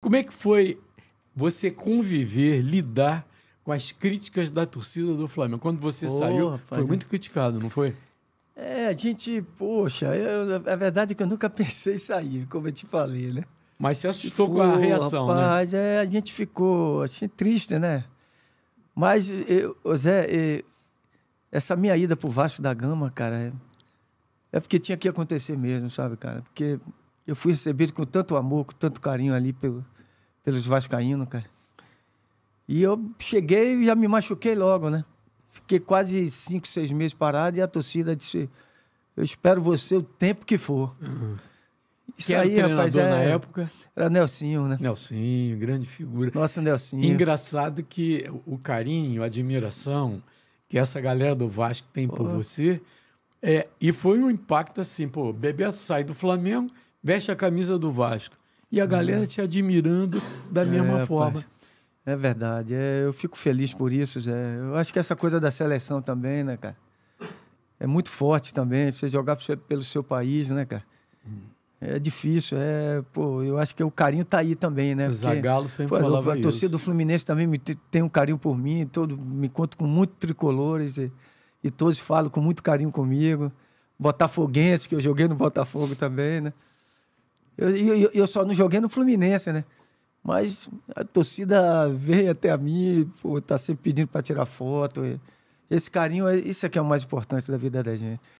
Como é que foi você conviver, lidar com as críticas da torcida do Flamengo? Quando você oh, saiu, rapaz, foi muito é. criticado, não foi? É, a gente, poxa, eu, a é verdade é que eu nunca pensei em sair, como eu te falei, né? Mas você assustou Pô, com a reação, né? rapaz, né? É, a gente ficou, assim, triste, né? Mas, eu, Zé, essa minha ida pro Vasco da Gama, cara, é, é porque tinha que acontecer mesmo, sabe, cara? Porque eu fui recebido com tanto amor, com tanto carinho ali pelo, pelos vascaínos, cara. E eu cheguei e já me machuquei logo, né? Fiquei quase cinco, seis meses parado e a torcida disse: Eu espero você o tempo que for. Uhum. Isso que era aí, rapaz, é, na época? Era Nelsinho, né? Nelsinho, grande figura. Nossa, Nelsinho. Engraçado que o carinho, a admiração que essa galera do Vasco tem pô. por você. É, e foi um impacto assim, pô, Bebê sai do Flamengo, veste a camisa do Vasco. E a hum. galera é. te admirando da é, mesma forma. É verdade. É, eu fico feliz por isso, Zé. Eu acho que essa coisa da seleção também, né, cara? É muito forte também. Você jogar pelo seu país, né, cara? Hum. É difícil, é, pô, eu acho que o carinho tá aí também, né? Zagallo sempre pô, falava a, a torcida do Fluminense também me, tem um carinho por mim, todo me conto com muito tricolores e, e todos falam com muito carinho comigo. Botafoguense, que eu joguei no Botafogo também, né? Eu, eu, eu, só não joguei no Fluminense, né? Mas a torcida veio até a mim, pô, tá sempre pedindo para tirar foto. Esse carinho, é, isso é que é o mais importante da vida da gente.